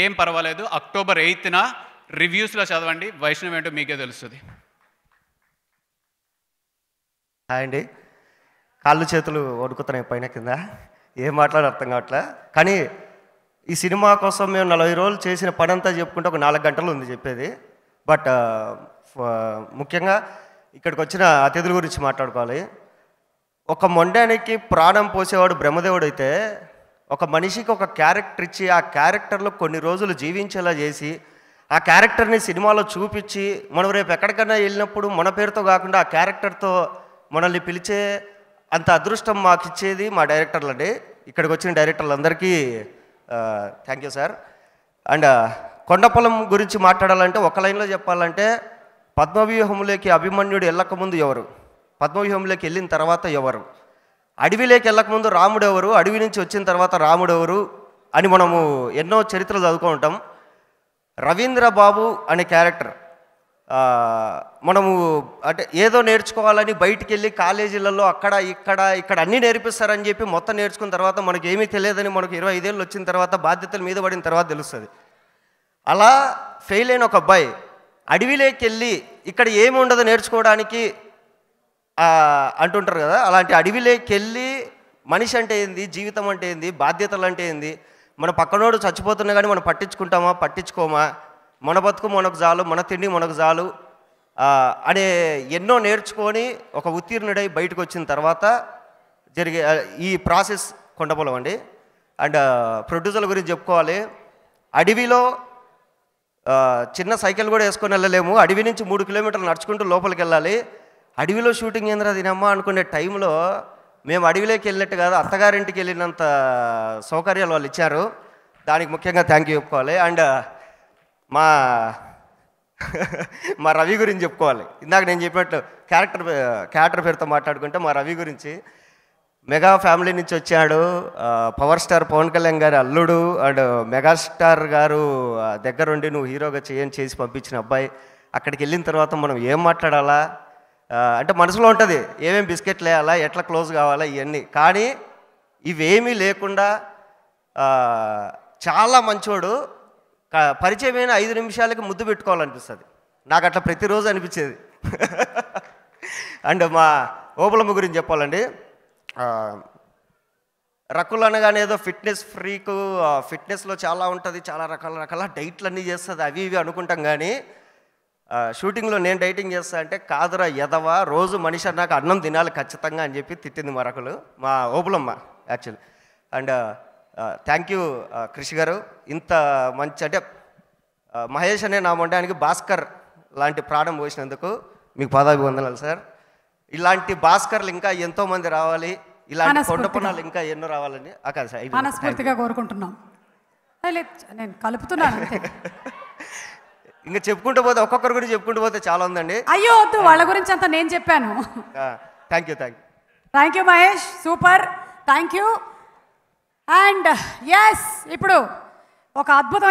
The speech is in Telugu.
ఏం పర్వాలేదు అక్టోబర్ ఎయిత్న రివ్యూస్లో చదవండి వైష్ణవ్ ఏంటో మీకే తెలుస్తుంది హాయ్ అండి కాళ్ళు చేతులు వడుకుతున్నాయి పైన కింద ఏం మాట్లాడే అర్థం కావట్లే కానీ ఈ సినిమా కోసం మేము నలభై రోజులు చేసిన పని అంతా చెప్పుకుంటే ఒక నాలుగు గంటలు ఉంది చెప్పేది బట్ ముఖ్యంగా ఇక్కడికి వచ్చిన అతిథుల గురించి మాట్లాడుకోవాలి ఒక మొండానికి ప్రాణం పోసేవాడు బ్రహ్మదేవుడు అయితే ఒక మనిషికి ఒక క్యారెక్టర్ ఇచ్చి ఆ క్యారెక్టర్లో కొన్ని రోజులు జీవించేలా చేసి ఆ క్యారెక్టర్ని సినిమాలో చూపించి మనం రేపు ఎక్కడికైనా వెళ్ళినప్పుడు మన పేరుతో కాకుండా ఆ క్యారెక్టర్తో మనల్ని పిలిచే అంత అదృష్టం మాకు ఇచ్చేది మా డైరెక్టర్లు అండి ఇక్కడికి వచ్చిన డైరెక్టర్లందరికీ thank you sir and Kondapolam గురించి మాట్లాడాలంటే ఒక లైన్లో చెప్పాలంటే పద్మవ్యూహములోకి అభిమన్యుడు వెళ్ళకముందు ఎవరు పద్మవ్యూహంలోకి వెళ్ళిన తర్వాత ఎవరు అడవిలోకి వెళ్ళకముందు రాముడు ఎవరు అడవి నుంచి వచ్చిన తర్వాత రాముడు ఎవరు అని మనము ఎన్నో చరిత్రలు చదువుకుంటాం రవీంద్ర బాబు అనే క్యారెక్టర్ మనము అంటే ఏదో నేర్చుకోవాలని బయటికి వెళ్ళి కాలేజీలలో అక్కడ ఇక్కడ ఇక్కడ అన్నీ నేర్పిస్తారని చెప్పి మొత్తం నేర్చుకున్న తర్వాత మనకు ఏమీ తెలియదని మనకు ఇరవై ఐదేళ్ళు వచ్చిన తర్వాత బాధ్యతల మీద పడిన తర్వాత తెలుస్తుంది అలా ఫెయిల్ అయిన ఒక అబ్బాయి అడవిలోకి వెళ్ళి ఇక్కడ ఏమి ఉండదు నేర్చుకోవడానికి అంటుంటారు కదా అలాంటి అడవిలోకి వెళ్ళి మనిషి అంటే ఏంది జీవితం అంటే ఏంది బాధ్యతలు అంటే ఏంది మన పక్కనోడు చచ్చిపోతున్నా కానీ మనం పట్టించుకుంటామా పట్టించుకోమా మన బతుకు మనకు చాలు మన తిండి మనకు చాలు అనే ఎన్నో నేర్చుకొని ఒక ఉత్తీర్ణుడై బయటకు వచ్చిన తర్వాత జరిగే ఈ ప్రాసెస్ కొండపొలం అండి అండ్ ప్రొడ్యూసర్ల గురించి చెప్పుకోవాలి అడవిలో చిన్న సైకిల్ కూడా వేసుకొని వెళ్ళలేము అడవి నుంచి మూడు కిలోమీటర్లు నడుచుకుంటూ లోపలికి వెళ్ళాలి అడవిలో షూటింగ్ ఏంద్రా దీనమ్మా అనుకునే టైంలో మేము అడవిలోకి వెళ్ళినట్టు కాదు అత్తగారింటికి వెళ్ళినంత సౌకర్యాలు వాళ్ళు ఇచ్చారు దానికి ముఖ్యంగా థ్యాంక్ యూ చెప్పుకోవాలి అండ్ మా మా రవి గురించి చెప్పుకోవాలి ఇందాక నేను చెప్పినట్లు క్యారెక్టర్ క్యారెక్టర్ పేరుతో మాట్లాడుకుంటే మా రవి గురించి మెగా ఫ్యామిలీ నుంచి వచ్చాడు పవర్ స్టార్ పవన్ కళ్యాణ్ గారి అల్లుడు అండ్ మెగాస్టార్ గారు దగ్గరుండి నువ్వు హీరోగా చేయని చేసి పంపించిన అబ్బాయి అక్కడికి వెళ్ళిన తర్వాత మనం ఏం మాట్లాడాలా అంటే మనసులో ఉంటుంది ఏమేమి బిస్కెట్లు వేయాలా ఎట్లా క్లోజ్ కావాలా ఇవన్నీ కానీ ఇవేమీ లేకుండా చాలా మంచోడు పరిచయమైన ఐదు నిమిషాలకి ముద్దు పెట్టుకోవాలనిపిస్తుంది నాకు అట్లా ప్రతిరోజు అనిపించేది అండ్ మా ఓబులమ్మ గురించి చెప్పాలండి రకులు అనగానే ఏదో ఫిట్నెస్ ఫ్రీకు ఫిట్నెస్లో చాలా ఉంటుంది చాలా రకాల రకాల డైట్లు అన్నీ చేస్తుంది అవి ఇవి అనుకుంటాం కానీ షూటింగ్లో నేను డైటింగ్ చేస్తా అంటే కాదురా ఎదవా రోజు మనిషి అన్నాక అన్నం తినాలి ఖచ్చితంగా అని చెప్పి తిట్టింది మరొకరు మా ఓపులమ్మ actual and thank you Krish గారు ఇంత మంచి అంటే మహేష్ అనే నా మొండానికి భాస్కర్ లాంటి ప్రాణం పోసినందుకు మీకు పాదాభివందనాలు సార్ ఇలాంటి భాస్కర్లు ఇంకా ఎంతోమంది రావాలి ఇలాంటి కొండపనాలు ఇంకా ఎన్నో రావాలని మనస్ఫూర్తిగా కోరుకుంటున్నాం నేను కలుపుతున్నాను ఇంకా చెప్పుకుంటూ పోతే ఒక్కొక్కరు కూడా చెప్పుకుంటూ పోతే చాలా ఉందండి అయ్యో వద్దు వాళ్ళ గురించి అంతా నేను చెప్పాను thank you thank you thank you Mahesh super thank you and yes ఇప్పుడు ఒక అద్భుతం